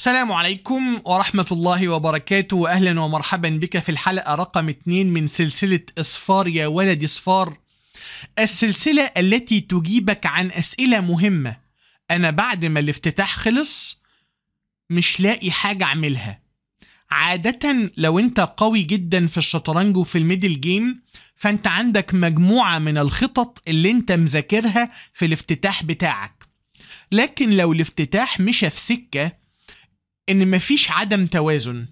السلام عليكم ورحمة الله وبركاته وأهلا ومرحبا بك في الحلقة رقم 2 من سلسلة إصفار يا ولد إصفار السلسلة التي تجيبك عن أسئلة مهمة أنا بعد ما الافتتاح خلص مش لاقي حاجة أعملها عادة لو أنت قوي جدا في الشطرنج وفي الميدل جيم فأنت عندك مجموعة من الخطط اللي أنت مذاكرها في الافتتاح بتاعك لكن لو الافتتاح مشى في سكه ان مفيش عدم توازن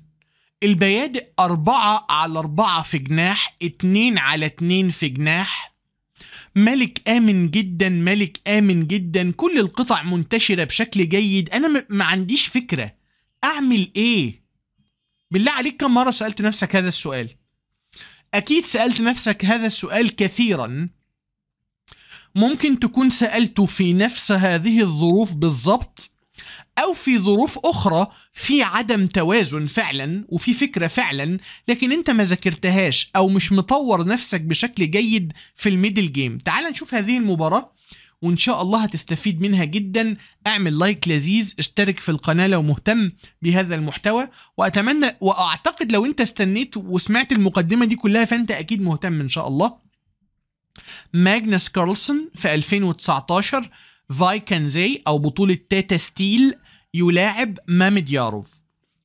البيادق أربعة على أربعة في جناح اتنين على اتنين في جناح ملك آمن جدا ملك آمن جدا كل القطع منتشرة بشكل جيد أنا ما عنديش فكرة أعمل إيه بالله عليك كم مرة سألت نفسك هذا السؤال أكيد سألت نفسك هذا السؤال كثيرا ممكن تكون سألته في نفس هذه الظروف بالظبط او في ظروف اخرى في عدم توازن فعلا وفي فكره فعلا لكن انت ما ذاكرتهاش او مش مطور نفسك بشكل جيد في الميدل جيم تعال نشوف هذه المباراه وان شاء الله هتستفيد منها جدا اعمل لايك لذيذ اشترك في القناه لو مهتم بهذا المحتوى واتمنى واعتقد لو انت استنيت وسمعت المقدمه دي كلها فانت اكيد مهتم ان شاء الله ماجنس كارلسون في 2019 فايكنزي او بطوله تاتا ستيل يلاعب ماميدياروف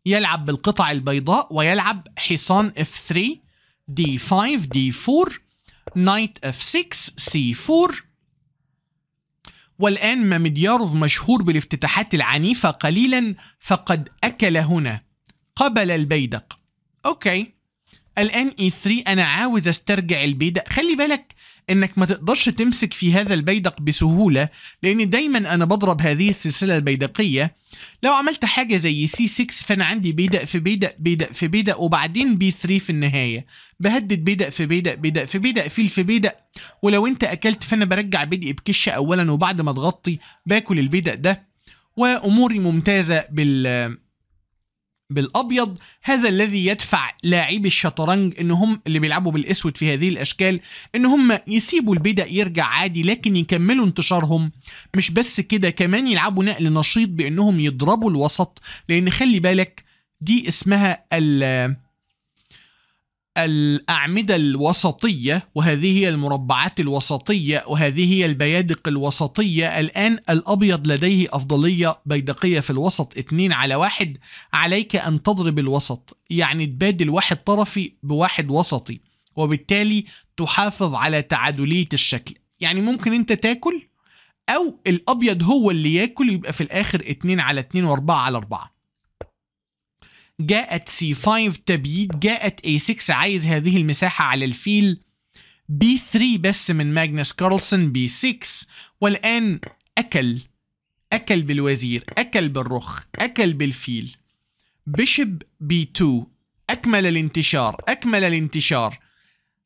يلعب بالقطع البيضاء ويلعب حصان F3 D5 D4 نايت F6 C4 والآن ماميدياروف مشهور بالافتتاحات العنيفة قليلا فقد أكل هنا قبل البيدق أوكي الآن E3 أنا عاوز أسترجع البيدق خلي بالك انك ما تقدرش تمسك في هذا البيدق بسهولة لان دايما انا بضرب هذه السلسلة البيدقية لو عملت حاجة زي سي 6 فانا عندي بيدق في بيدق بيدق في بيدق وبعدين بي 3 في النهاية بهدد بيدق في بيدق بيدق في بيدق فيل في بيدق ولو انت اكلت فانا برجع بيدق بكشة اولا وبعد ما تغطي باكل البيدق ده واموري ممتازة بال بالابيض هذا الذي يدفع لاعبي الشطرنج ان هم اللي بيلعبوا بالاسود في هذه الاشكال ان هم يسيبوا البدا يرجع عادي لكن يكملوا انتشارهم مش بس كده كمان يلعبوا نقل نشيط بانهم يضربوا الوسط لان خلي بالك دي اسمها الأعمدة الوسطية وهذه هي المربعات الوسطية وهذه هي البيادق الوسطية الآن الأبيض لديه أفضلية بيدقية في الوسط 2 على 1 عليك أن تضرب الوسط يعني تبادل واحد طرفي بواحد وسطي وبالتالي تحافظ على تعادلية الشكل يعني ممكن أنت تاكل أو الأبيض هو اللي ياكل يبقى في الآخر 2 على 2 و4 على 4 جاءت سي 5 تبييد جاءت اي 6 عايز هذه المساحة على الفيل بي 3 بس من ماجنس كارلسون بي 6 والآن أكل أكل بالوزير أكل بالرخ أكل بالفيل بشب بي 2 أكمل الانتشار أكمل الانتشار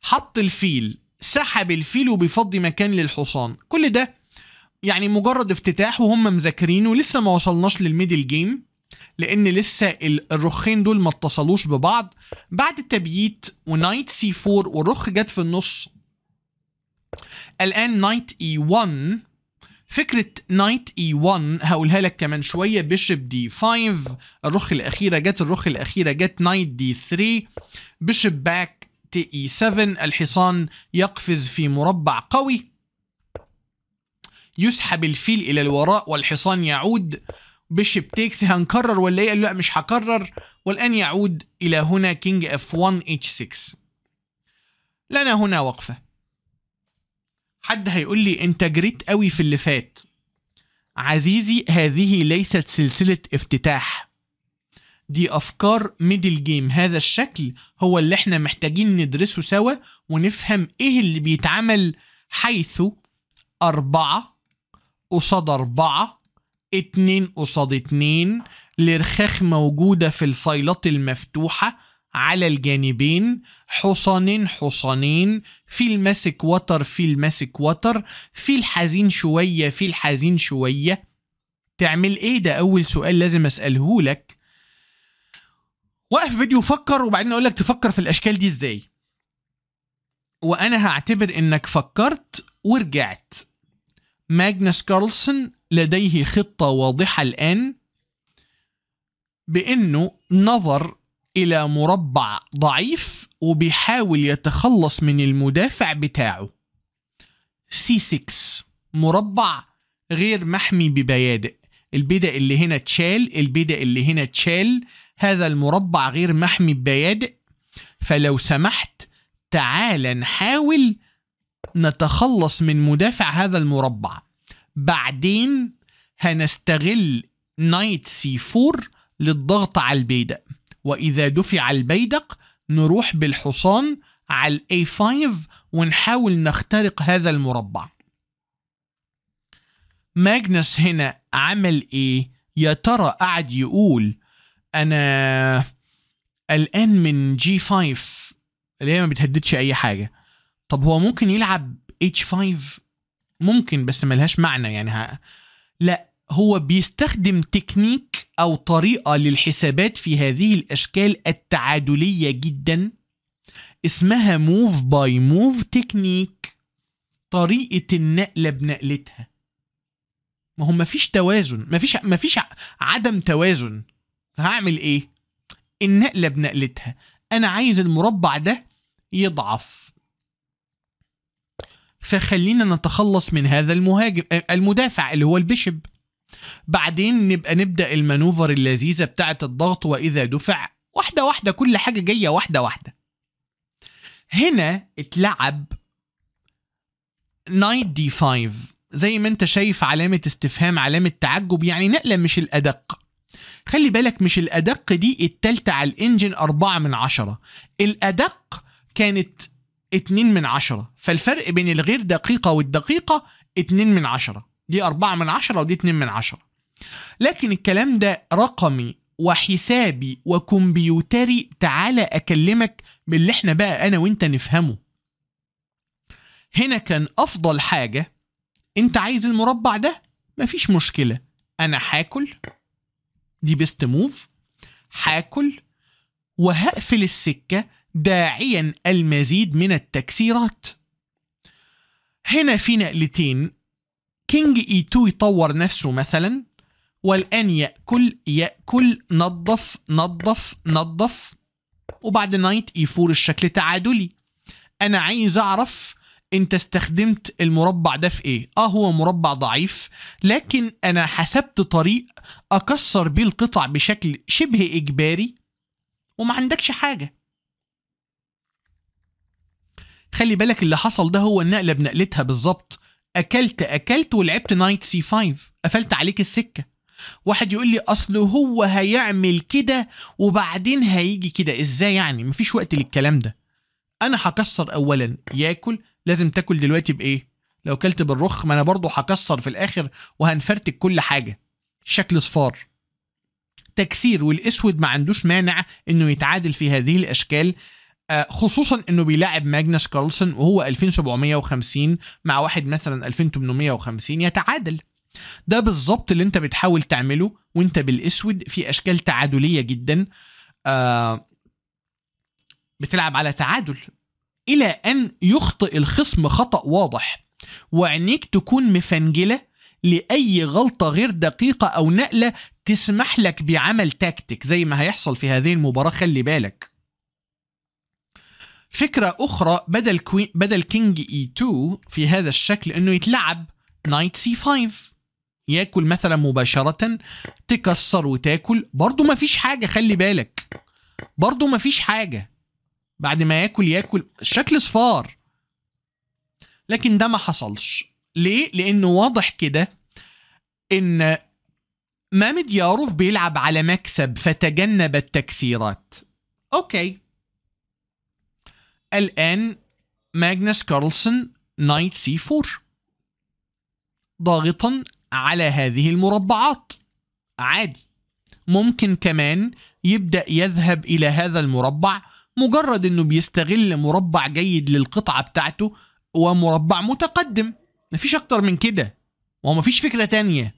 حط الفيل سحب الفيل وبيفضي مكان للحصان كل ده يعني مجرد افتتاح وهم مذاكرينه لسه ما وصلناش للميدل جيم لان لسه الرخين دول ما اتصلوش ببعض بعد التبييت ونايت سي 4 والرخ جت في النص الان نايت اي 1 فكرة نايت اي 1 هقولها لك كمان شوية بيشب دي 5 الرخ الأخيرة جت الرخ الأخيرة جت نايت دي 3 بيشب باك تي اي 7 الحصان يقفز في مربع قوي يسحب الفيل إلى الوراء والحصان يعود بيشيب تيكس هنكرر ولا ايه؟ قال له لا مش هكرر والان يعود الى هنا كينج اف 1 اتش 6 لنا هنا وقفه حد هيقول لي انت جريت قوي في اللي فات عزيزي هذه ليست سلسله افتتاح دي افكار ميدل جيم هذا الشكل هو اللي احنا محتاجين ندرسه سوا ونفهم ايه اللي بيتعمل حيث أربعة قصاد أربعة اتنين قصاد اتنين لرخاخ موجودة في الفايلات المفتوحة على الجانبين حصانين حصانين في الماسك وتر في الماسك وتر في الحزين شوية في الحزين شوية تعمل ايه ده اول سؤال لازم اسأله لك وقف فيديو فكر وبعدين اقول لك تفكر في الاشكال دي ازاي وانا هعتبر انك فكرت ورجعت ماجنس كارلسون لديه خطة واضحة الآن بأنه نظر إلى مربع ضعيف وبيحاول يتخلص من المدافع بتاعه C6 مربع غير محمي ببيادق البدء اللي هنا اتشال البدء اللي هنا اتشال هذا المربع غير محمي ببيادق فلو سمحت تعال نحاول نتخلص من مدافع هذا المربع بعدين هنستغل نايت سي 4 للضغط على البيدق وإذا دفع البيدق نروح بالحصان على الاي 5 ونحاول نخترق هذا المربع ماجنس هنا عمل ايه يا ترى قعد يقول انا قلقان من جي 5 اللي هي ما بتهددش اي حاجه طب هو ممكن يلعب اتش 5 ممكن بس ملهاش معنى يعني ها لا هو بيستخدم تكنيك او طريقه للحسابات في هذه الاشكال التعادليه جدا اسمها موف باي موف تكنيك طريقه النقله بنقلتها ما هو مفيش توازن مفيش مفيش عدم توازن هعمل ايه النقله بنقلتها انا عايز المربع ده يضعف فخلينا نتخلص من هذا المهاجم آه، المدافع اللي هو البيشب بعدين نبقى نبدا المانوفر اللذيذه بتاعه الضغط واذا دفع واحده واحده كل حاجه جايه واحده واحده هنا اتلعب نايت دي 5 زي ما انت شايف علامه استفهام علامه تعجب يعني نقله مش الادق خلي بالك مش الادق دي التالتة على الانجن أربعة من عشرة الادق كانت 2 من 10 فالفرق بين الغير دقيقة والدقيقة 2 من 10 دي 4 من 10 ودي 2 من 10 لكن الكلام ده رقمي وحسابي وكمبيوتري تعالى أكلمك باللي احنا بقى أنا وأنت نفهمه هنا كان أفضل حاجة أنت عايز المربع ده مفيش مشكلة أنا هاكل دي بيست موف هاكل وهقفل السكة داعيا المزيد من التكسيرات هنا في نقلتين كينج اي 2 يطور نفسه مثلا والان ياكل ياكل نظف نظف نظف وبعد نايت اي 4 الشكل تعادلي انا عايز اعرف انت استخدمت المربع ده في ايه اه هو مربع ضعيف لكن انا حسبت طريق اكسر بيه القطع بشكل شبه اجباري وما عندكش حاجه خلي بالك اللي حصل ده هو النقله بنقلتها بالظبط اكلت اكلت ولعبت نايت سي 5 قفلت عليك السكه واحد يقول لي اصل هو هيعمل كده وبعدين هيجي كده ازاي يعني مفيش وقت للكلام ده انا هكسر اولا ياكل لازم تاكل دلوقتي بايه لو كلت بالرخ ما انا برضه هكسر في الاخر وهنفرتك كل حاجه شكل صفار تكسير والاسود ما عندوش مانع انه يتعادل في هذه الاشكال آه، خصوصا انه بيلعب ماجنس كارلسون وهو 2750 مع واحد مثلا 2850 يتعادل ده بالظبط اللي انت بتحاول تعمله وانت بالاسود في اشكال تعادليه جدا آه بتلعب على تعادل الى ان يخطئ الخصم خطا واضح وعينيك تكون مفنجله لاي غلطه غير دقيقه او نقله تسمح لك بعمل تاكتيك زي ما هيحصل في هذه المباراه خلي بالك فكرة أخرى بدل كوين بدل كينج اي 2 في هذا الشكل إنه يتلعب نايت سي 5 ياكل مثلا مباشرة تكسر وتاكل برضه ما فيش حاجة خلي بالك برضه ما فيش حاجة بعد ما ياكل ياكل شكل صفار لكن ده ما حصلش ليه؟ لأنه واضح كده إن مامد ياروف بيلعب على مكسب فتجنب التكسيرات اوكي الآن ماجنس كارلسون نايت سي 4 ضاغطا على هذه المربعات عادي ممكن كمان يبدأ يذهب إلى هذا المربع مجرد أنه بيستغل مربع جيد للقطعة بتاعته ومربع متقدم مفيش أكتر من كده ومفيش فكرة تانية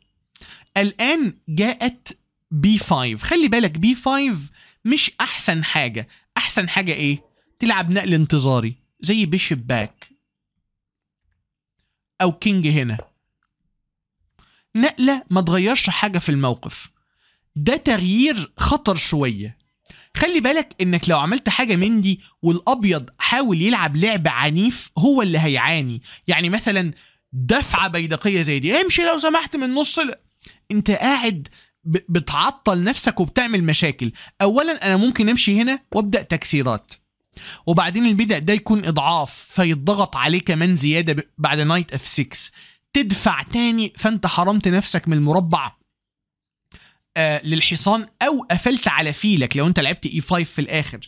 الآن جاءت بي 5 خلي بالك بي 5 مش أحسن حاجة أحسن حاجة إيه؟ تلعب نقل انتظاري زي بيشب باك او كينج هنا نقله ما تغيرش حاجه في الموقف ده تغيير خطر شويه خلي بالك انك لو عملت حاجه من دي والابيض حاول يلعب لعب عنيف هو اللي هيعاني يعني مثلا دفعه بيدقيه زي دي امشي لو سمحت من نص ل... انت قاعد بتعطل نفسك وبتعمل مشاكل اولا انا ممكن امشي هنا وابدا تكسيرات وبعدين البدء ده يكون اضعاف فيتضغط عليه كمان زياده بعد نايت اف 6 تدفع تاني فانت حرمت نفسك من المربع آه للحصان او قفلت على فيلك لو انت لعبت اي e 5 في الاخر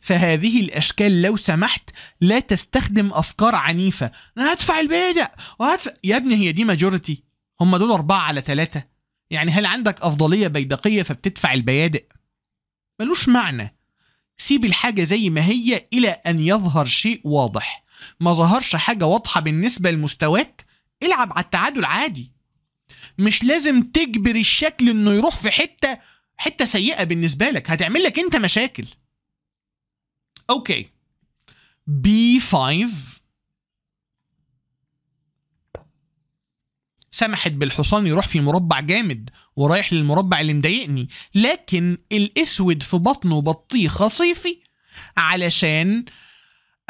فهذه الاشكال لو سمحت لا تستخدم افكار عنيفه انا هدفع البيدق وهدفع يا ابني هي دي ماجورتي هم دول أربعة على ثلاثة يعني هل عندك أفضلية بيدقية فبتدفع البيادق؟ ملوش معنى سيب الحاجة زي ما هي إلى أن يظهر شيء واضح ما ظهرش حاجة واضحة بالنسبة لمستواك العب على التعادل عادي مش لازم تجبر الشكل انه يروح في حتة حتة سيئة بالنسبة لك هتعمل لك انت مشاكل اوكي B5 سمحت بالحصان يروح في مربع جامد ورايح للمربع اللي مضايقني لكن الاسود في بطنه بطيخه صيفي علشان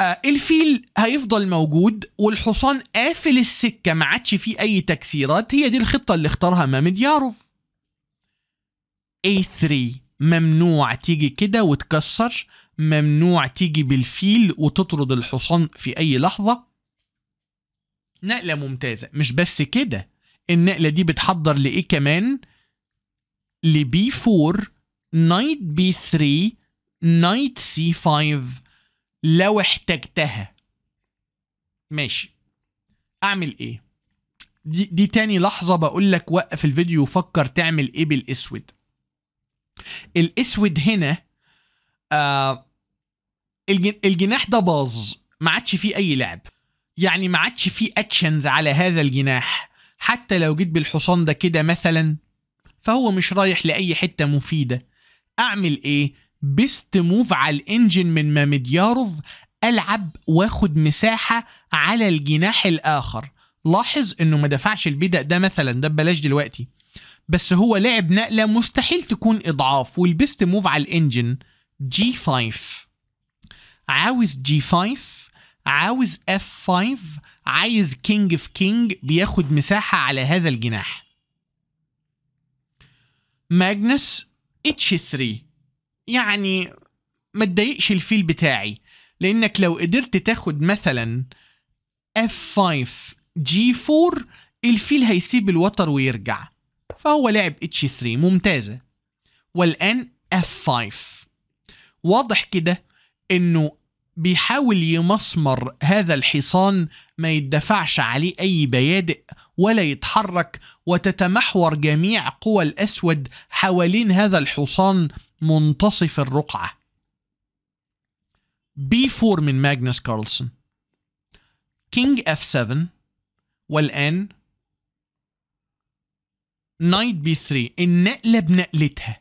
آه الفيل هيفضل موجود والحصان قافل السكه ما عادش فيه اي تكسيرات هي دي الخطه اللي اختارها مامدياروف A3 ممنوع تيجي كده وتكسر ممنوع تيجي بالفيل وتطرد الحصان في اي لحظه نقله ممتازه مش بس كده النقله دي بتحضر لايه كمان لبي 4 نايت b 3 نايت c 5 لو احتجتها ماشي اعمل ايه دي, دي تاني لحظة بقول لك وقف الفيديو وفكر تعمل ايه بالاسود الاسود هنا آه الجناح ده باظ ما عادش فيه اي لعب يعني ما عادش فيه اكشنز على هذا الجناح حتى لو جيت بالحصان ده كده مثلا فهو مش رايح لاي حته مفيده اعمل ايه بيست موف على الانجن من ماميدياروف العب واخد مساحه على الجناح الاخر لاحظ انه ما دفعش البدء ده مثلا ده ببلاش دلوقتي بس هو لعب نقله مستحيل تكون اضعاف والبيست موف على الانجن جي 5 عاوز جي 5 عاوز اف 5 عايز كينج في كينج بياخد مساحه على هذا الجناح ماجنس اتش 3 يعني ما تضايقش الفيل بتاعي لانك لو قدرت تاخد مثلا اف 5 جي 4 الفيل هيسيب الوتر ويرجع فهو لعب اتش 3 ممتازه والان اف 5 واضح كده انه بيحاول يمسمر هذا الحصان ما يدفعش عليه أي بيادق ولا يتحرك وتتمحور جميع قوى الأسود حوالين هذا الحصان منتصف الرقعة B4 من ماجنس كارلسون كينج F7 والآن نايت B3 النقلة بنقلتها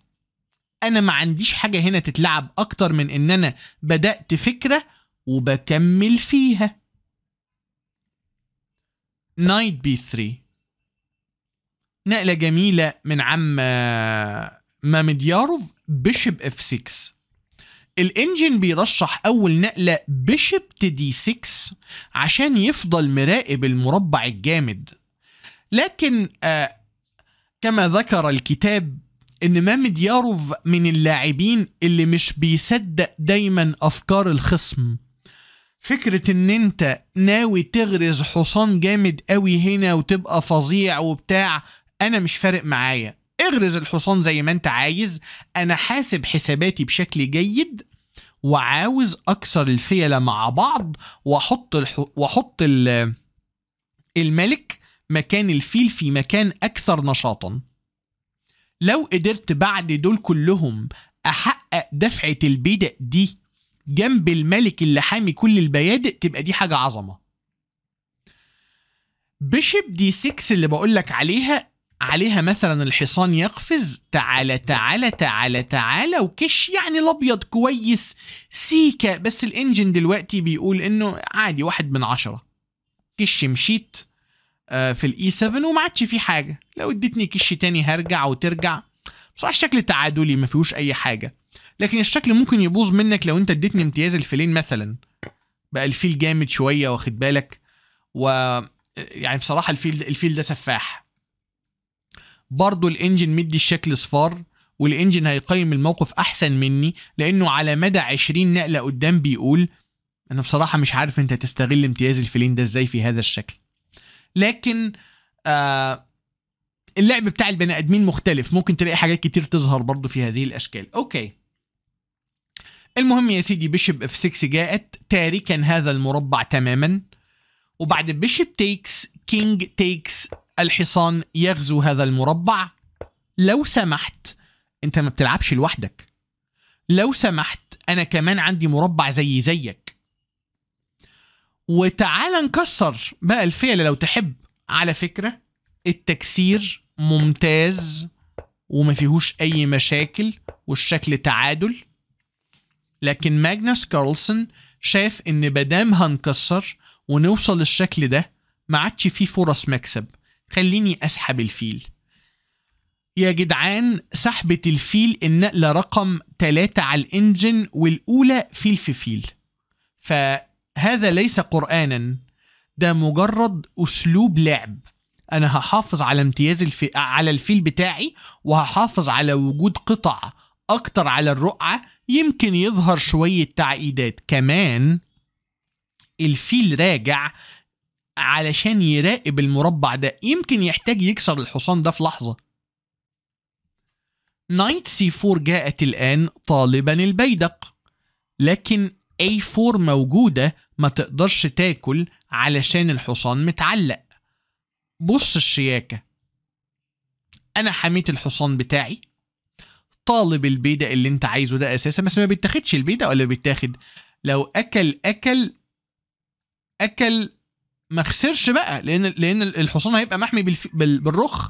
انا ما عنديش حاجه هنا تتلعب اكتر من ان انا بدات فكره وبكمل فيها نايت بي 3 نقلة جميلة من عم آه، مامدياروف بيشب اف 6 الانجن بيرشح اول نقلة بيشب دي 6 عشان يفضل مراقب المربع الجامد لكن آه كما ذكر الكتاب ان مامدياروف من اللاعبين اللي مش بيصدق دايما افكار الخصم فكرة ان انت ناوي تغرز حصان جامد قوي هنا وتبقى فظيع وبتاع انا مش فارق معايا اغرز الحصان زي ما انت عايز انا حاسب حساباتي بشكل جيد وعاوز اكسر الفيله مع بعض واحط الح... واحط الملك مكان الفيل في مكان اكثر نشاطا لو قدرت بعد دول كلهم احقق دفعه البدع دي جنب الملك اللي حامي كل البيادق تبقى دي حاجه عظمه بشب دي 6 اللي بقولك عليها عليها مثلا الحصان يقفز تعالى تعالى تعالى تعالى وكش يعني الابيض كويس سيكا بس الانجن دلوقتي بيقول انه عادي واحد من عشرة كش مشيت آه، في الاي 7 e وما عادش في حاجه لو اديتني كش تاني هرجع وترجع بصراحه الشكل تعادلي ما فيهوش اي حاجه لكن الشكل ممكن يبوظ منك لو انت اديتني امتياز الفيلين مثلا بقى الفيل جامد شويه واخد بالك و يعني بصراحه الفيل الفيل ده سفاح برضه الانجن مدي الشكل صفار والانجن هيقيم الموقف احسن مني لانه على مدى 20 نقله قدام بيقول انا بصراحه مش عارف انت هتستغل امتياز الفيلين ده ازاي في هذا الشكل لكن آه اللعب بتاع البني ادمين مختلف ممكن تلاقي حاجات كتير تظهر برضو في هذه الاشكال اوكي المهم يا سيدي بيشب اف 6 جاءت تاركا هذا المربع تماما وبعد بيشب تيكس كينج تيكس الحصان يغزو هذا المربع لو سمحت انت ما بتلعبش لوحدك لو سمحت انا كمان عندي مربع زي زيك وتعالى نكسر بقى الفعل لو تحب على فكرة التكسير ممتاز وما فيهوش أي مشاكل والشكل تعادل لكن ماجنس كارلسون شاف إن بدام هنكسر ونوصل للشكل ده ما عادش فيه فرص مكسب خليني أسحب الفيل يا جدعان سحبة الفيل النقلة رقم 3 على الانجن والأولى فيل في فيل ف هذا ليس قرانا ده مجرد اسلوب لعب انا هحافظ على امتياز الفي... على الفيل بتاعي وهحافظ على وجود قطع اكتر على الرقعه يمكن يظهر شويه تعقيدات كمان الفيل راجع علشان يراقب المربع ده يمكن يحتاج يكسر الحصان ده في لحظه نايت سي 4 جاءت الآن طالبا البيدق لكن اي 4 موجودة ما تقدرش تاكل علشان الحصان متعلق بص الشياكة أنا حميت الحصان بتاعي طالب البيدة اللي أنت عايزه ده أساسا بس ما بيتاخدش البيدة ولا بيتاخد لو أكل أكل أكل ما خسرش بقى لأن لأن الحصان هيبقى محمي بالف... بالرخ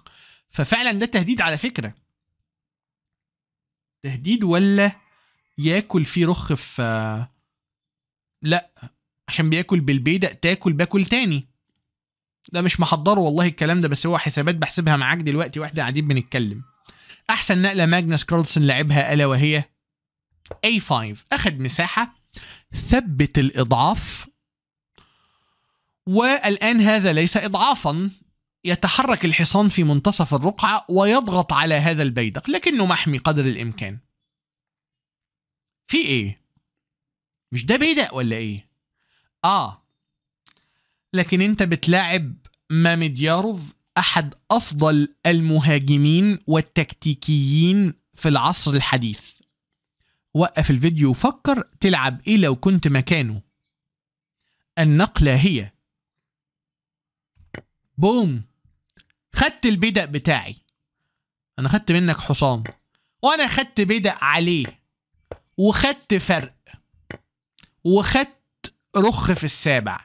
ففعلا ده تهديد على فكرة تهديد ولا ياكل فيه رخ في لا عشان بياكل بالبيدق تاكل باكل تاني ده مش محضره والله الكلام ده بس هو حسابات بحسبها معاك دلوقتي واحنا قاعدين بنتكلم احسن نقله ماجنس كارلسن لعبها الا وهي A5 اخذ مساحه ثبت الاضعاف والان هذا ليس اضعافا يتحرك الحصان في منتصف الرقعه ويضغط على هذا البيدق لكنه محمي قدر الامكان في ايه مش ده بيدق ولا ايه اه لكن انت بتلاعب ماميدياروف احد افضل المهاجمين والتكتيكيين في العصر الحديث وقف الفيديو وفكر تلعب ايه لو كنت مكانه النقلة هي بوم خدت البدأ بتاعي انا خدت منك حصان وانا خدت بدأ عليه وخدت فرق وخدت رخ في السابع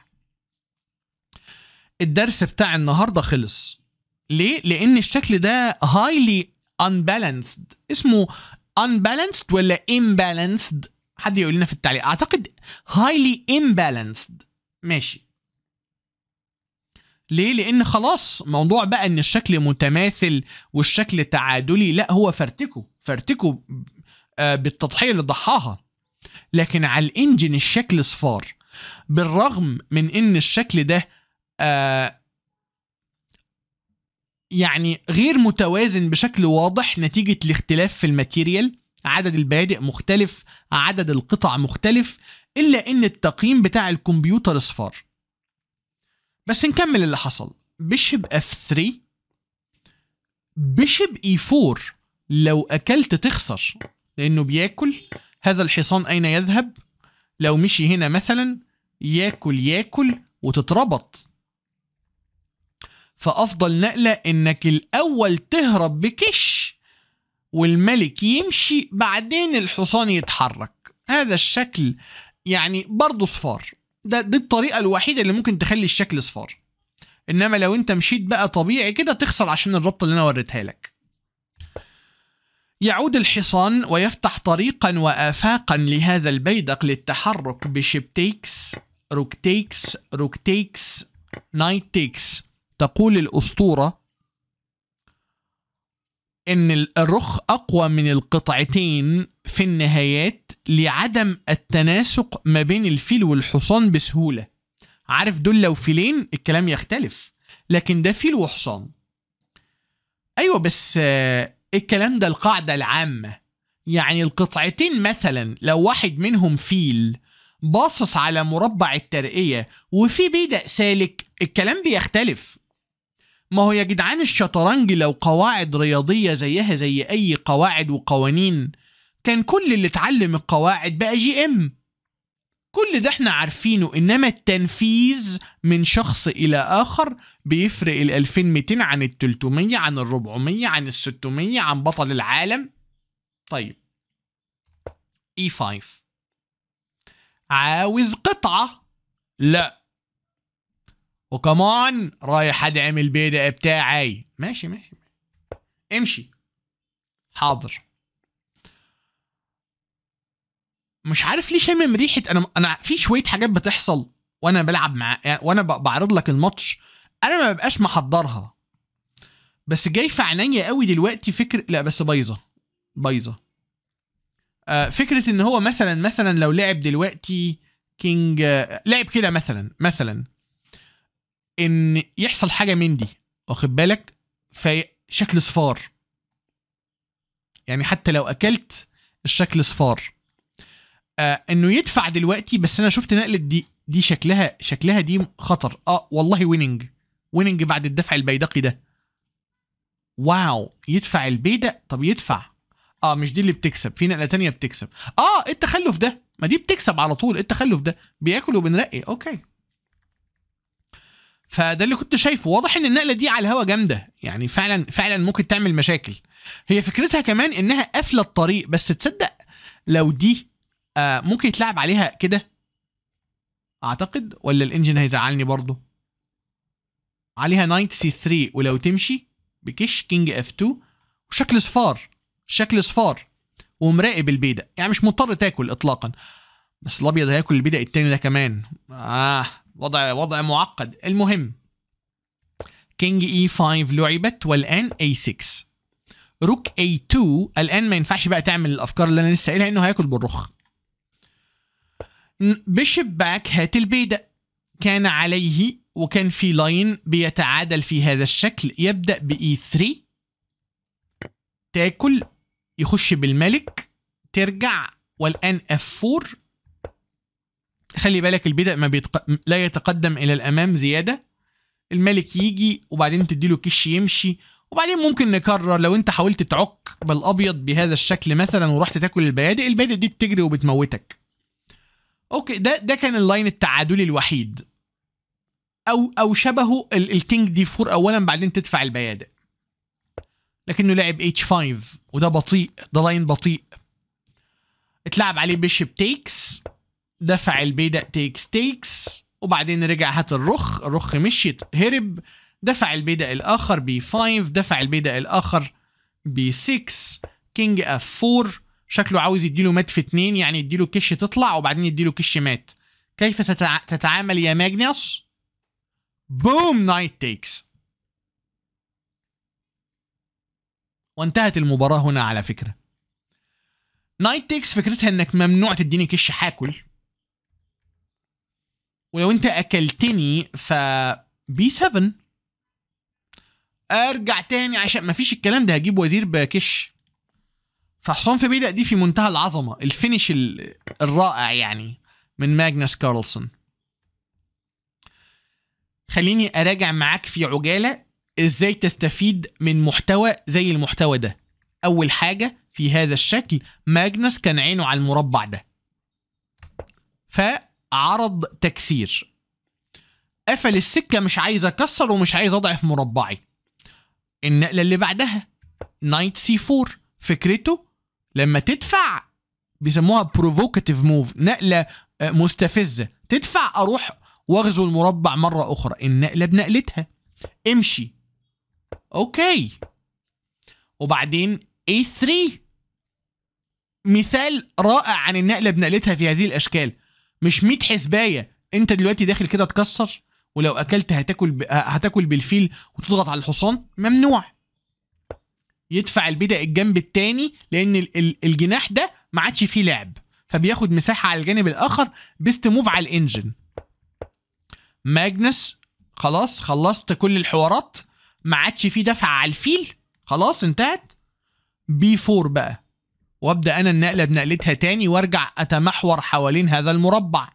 الدرس بتاع النهارده خلص ليه لان الشكل ده هايلي unbalanced اسمه unbalanced ولا imbalanced حد يقول لنا في التعليق اعتقد highly imbalanced ماشي ليه لان خلاص موضوع بقى ان الشكل متماثل والشكل تعادلي لا هو فرتكه فرتكه آه، بالتضحيه اللي ضحاها لكن على الانجن الشكل صفار بالرغم من ان الشكل ده آه يعني غير متوازن بشكل واضح نتيجة الاختلاف في الماتيريال عدد البادئ مختلف عدد القطع مختلف إلا إن التقييم بتاع الكمبيوتر اصفار بس نكمل اللي حصل بشب اف 3 بشب اي 4 لو أكلت تخسر لأنه بياكل هذا الحصان أين يذهب لو مشي هنا مثلا ياكل ياكل وتتربط فافضل نقله انك الاول تهرب بكش والملك يمشي بعدين الحصان يتحرك هذا الشكل يعني برضه صفار ده دي الطريقه الوحيده اللي ممكن تخلي الشكل صفار انما لو انت مشيت بقى طبيعي كده تخسر عشان الربط اللي انا وريتها لك يعود الحصان ويفتح طريقا وافاقا لهذا البيدق للتحرك بشبتيكس روك تيكس روك تيكس نايت تيكس تقول الأسطورة إن الرخ أقوى من القطعتين في النهايات لعدم التناسق ما بين الفيل والحصان بسهولة عارف دول لو فيلين الكلام يختلف لكن ده فيل وحصان أيوة بس الكلام ده القاعدة العامة يعني القطعتين مثلا لو واحد منهم فيل باصص على مربع الترقية وفي بيدق سالك الكلام بيختلف ما هو يا جدعان الشطرنج لو قواعد رياضية زيها زي أي قواعد وقوانين كان كل اللي اتعلم القواعد بقى جي ام كل ده احنا عارفينه انما التنفيذ من شخص الى اخر بيفرق ال 2200 عن ال 300 عن ال 400 عن ال 600 عن بطل العالم طيب E5 عاوز قطعة لا وكمان رايح ادعم البيدق بتاعي ماشي ماشي امشي حاضر مش عارف ليه شامم ريحه انا انا في شويه حاجات بتحصل وانا بلعب مع يعني وانا بعرض لك الماتش انا ما ببقاش محضرها بس جاي في عينيا قوي دلوقتي فكر لا بس بايظه بايظه آه، فكره ان هو مثلا مثلا لو لعب دلوقتي كينج آه، لعب كده مثلا مثلا ان يحصل حاجه من دي واخد بالك شكل صفار يعني حتى لو اكلت الشكل صفار آه انه يدفع دلوقتي بس انا شفت نقله دي دي شكلها شكلها دي خطر اه والله ويننج ويننج بعد الدفع البيدقي ده واو يدفع البيدق طب يدفع اه مش دي اللي بتكسب في نقله تانية بتكسب اه التخلف ده ما دي بتكسب على طول التخلف ده بياكل وبنرقي اوكي فده اللي كنت شايفه واضح ان النقله دي على الهوا جامده يعني فعلا فعلا ممكن تعمل مشاكل هي فكرتها كمان انها قافله الطريق بس تصدق لو دي آه ممكن يتلعب عليها كده اعتقد ولا الانجن هيزعلني برضه عليها نايت سي 3 ولو تمشي بكش كينج اف 2 وشكل صفار شكل صفار ومراقب البيدق يعني مش مضطر تاكل اطلاقا بس الابيض هياكل البيدق التاني ده كمان اه وضع وضع معقد المهم كينج اي 5 لعبت والان اي 6 روك اي 2 الان ما ينفعش بقى تعمل الافكار اللي انا لسه قايلها انه هياكل بالرخ بيشب باك هات البيدق كان عليه وكان في لاين بيتعادل في هذا الشكل يبدا باي 3 تاكل يخش بالملك ترجع والان اف 4 خلي بالك البدء ما بيتق... لا يتقدم الى الامام زياده الملك يجي وبعدين تديله كش يمشي وبعدين ممكن نكرر لو انت حاولت تعك بالابيض بهذا الشكل مثلا ورحت تاكل البيادق البيادق دي بتجري وبتموتك اوكي ده ده كان اللاين التعادلي الوحيد او او شبهه الكينج دي 4 اولا بعدين تدفع البيادق لكنه لعب اتش 5 وده بطيء ده لاين بطيء اتلعب عليه بيشب تيكس دفع البيدا تيكس تيكس وبعدين رجع هات الرخ الرخ مشيت هرب دفع البيدا الاخر بي 5 دفع البيدا الاخر بي 6 كينج اف 4 شكله عاوز يديله مات في 2 يعني يديله كش تطلع وبعدين يديله كش مات كيف ستتعامل يا ماجنوس بوم نايت تيكس وانتهت المباراة هنا على فكرة نايت تيكس فكرتها انك ممنوع تديني كش حاكل ولو انت اكلتني ف بي 7 ارجع تاني عشان مفيش الكلام ده هجيب وزير بكش فحصان في بيدق دي في منتهى العظمه الفينش الرائع يعني من ماجنس كارلسون خليني اراجع معاك في عجاله ازاي تستفيد من محتوى زي المحتوى ده اول حاجه في هذا الشكل ماجنس كان عينه على المربع ده فعرض تكسير قفل السكه مش عايز اكسر ومش عايز اضعف مربعي النقله اللي بعدها نايت سي 4 فكرته لما تدفع بيسموها بروفوكاتيف موف نقله آه، مستفزه تدفع اروح واغزو المربع مره اخرى النقله بنقلتها امشي اوكي وبعدين A3 مثال رائع عن النقله بنقلتها في هذه الاشكال مش 100 حسبايه انت دلوقتي داخل كده تكسر ولو اكلت هتاكل ب... آه، هتاكل بالفيل وتضغط على الحصان ممنوع يدفع البدا الجنب الثاني لان الجناح ده ما عادش فيه لعب فبياخد مساحه على الجانب الاخر بيست موف على الانجن ماجنس خلاص خلصت كل الحوارات ما عادش فيه دفع على الفيل خلاص انتهت بي 4 بقى وابدا انا النقله بنقلتها تاني وارجع اتمحور حوالين هذا المربع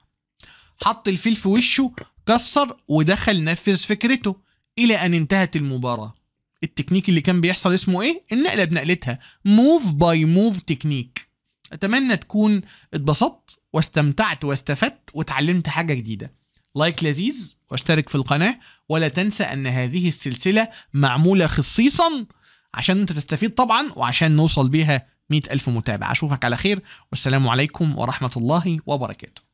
حط الفيل في وشه كسر ودخل نفذ فكرته الى ان انتهت المباراه التكنيك اللي كان بيحصل اسمه ايه النقله بنقلتها موف باي موف تكنيك اتمنى تكون اتبسطت واستمتعت واستفدت وتعلمت حاجه جديده لايك لذيذ واشترك في القناة ولا تنسى أن هذه السلسلة معمولة خصيصا عشان أنت تستفيد طبعا وعشان نوصل بيها 100 ألف متابع أشوفك على خير والسلام عليكم ورحمة الله وبركاته